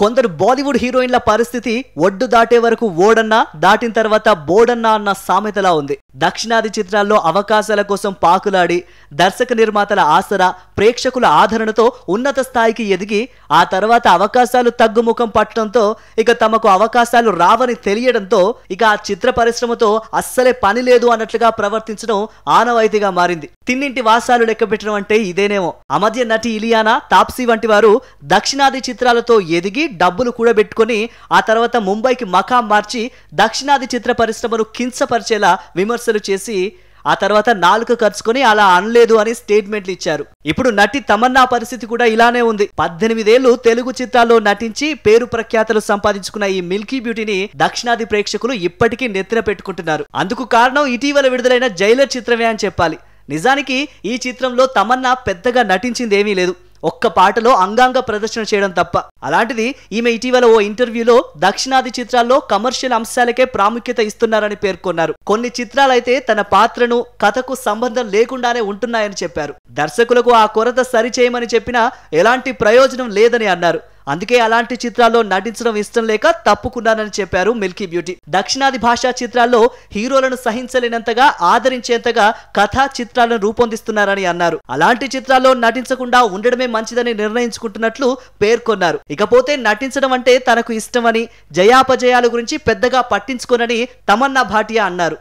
కొందరు బాలీవుడ్ హీరోయిన్ల పరిస్థితి ఒడ్డు దాటే వరకు ఓడన్నా దాటిన తర్వాత బోడన్నా అన్న సామెతలా ఉంది దక్షిణాది చిత్రాల్లో అవకాశాల కోసం పాకులాడి దర్శక నిర్మాతల ఆసరా ప్రేక్షకుల ఆదరణతో ఉన్నత స్థాయికి ఎదిగి ఆ తర్వాత అవకాశాలు తగ్గుముఖం పట్టడంతో ఇక తమకు అవకాశాలు రావని తెలియడంతో ఇక ఆ చిత్ర పరిశ్రమతో అస్సలే పని లేదు అన్నట్లుగా ప్రవర్తించడం ఆనవాయితీగా మారింది తిన్నింటి వాసాలు లెక్కపెట్టడం అంటే ఇదేనేమో అమధ్య నటి ఇలియానా తాప్సీ వంటి వారు దక్షిణాది చిత్రాలతో ఎదిగి డబ్బులు కూడా పెట్టుకుని ఆ తర్వాత ముంబైకి మకాం మార్చి దక్షిణాది చిత్ర పరిశ్రమను కించపరిచేలా విమర్శలు చేసి ఆ తర్వాత నాలుక ఖర్చుకొని అలా అనలేదు అని స్టేట్మెంట్లు ఇచ్చారు ఇప్పుడు నటి తమన్నా పరిస్థితి కూడా ఇలానే ఉంది పద్దెనిమిదేళ్లు తెలుగు చిత్రాల్లో నటించి పేరు ప్రఖ్యాతలు సంపాదించుకున్న ఈ మిల్కీ బ్యూటీని దక్షిణాది ప్రేక్షకులు ఇప్పటికీ నెత్తిన పెట్టుకుంటున్నారు అందుకు కారణం ఇటీవల విడుదలైన జైలర్ చిత్రమే అని చెప్పాలి నిజానికి ఈ చిత్రంలో తమన్నా పెద్దగా నటించిందేమీ లేదు ఒక్క పాటలో అంగాంగ ప్రదర్శన చేయడం తప్ప అలాంటిది ఈమె ఇటీవల ఓ ఇంటర్వ్యూలో దక్షిణాది చిత్రాల్లో కమర్షియల్ అంశాలకే ప్రాముఖ్యత ఇస్తున్నారని పేర్కొన్నారు కొన్ని చిత్రాలైతే తన పాత్రను కథకు సంబంధం లేకుండానే ఉంటున్నాయని చెప్పారు దర్శకులకు ఆ కొరత సరిచేయమని చెప్పినా ఎలాంటి ప్రయోజనం లేదని అన్నారు అందుకే అలాంటి చిత్రాల్లో నటించడం ఇష్టం లేక తప్పుకున్నానని చెప్పారు మిల్కీ బ్యూటీ దక్షిణాది భాషా చిత్రాల్లో హీరోలను సహించలేనంతగా ఆదరించేంతగా కథా చిత్రాలను రూపొందిస్తున్నారని అన్నారు అలాంటి చిత్రాల్లో నటించకుండా ఉండడమే మంచిదని నిర్ణయించుకుంటున్నట్లు పేర్కొన్నారు ఇకపోతే నటించడం అంటే తనకు ఇష్టమని జయాపజయాల గురించి పెద్దగా పట్టించుకోనని తమన్నా భాటియా అన్నారు